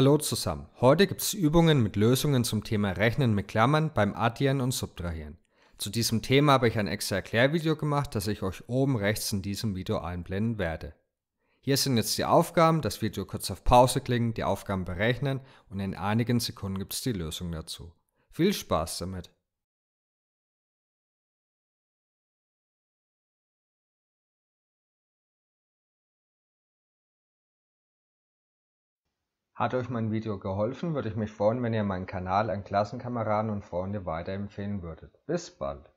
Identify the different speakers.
Speaker 1: Hallo zusammen. Heute gibt es Übungen mit Lösungen zum Thema Rechnen mit Klammern beim Addieren und Subtrahieren. Zu diesem Thema habe ich ein extra Erklärvideo gemacht, das ich euch oben rechts in diesem Video einblenden werde. Hier sind jetzt die Aufgaben, das Video kurz auf Pause klicken, die Aufgaben berechnen und in einigen Sekunden gibt es die Lösung dazu. Viel Spaß damit! Hat euch mein Video geholfen, würde ich mich freuen, wenn ihr meinen Kanal an Klassenkameraden und Freunde weiterempfehlen würdet. Bis bald!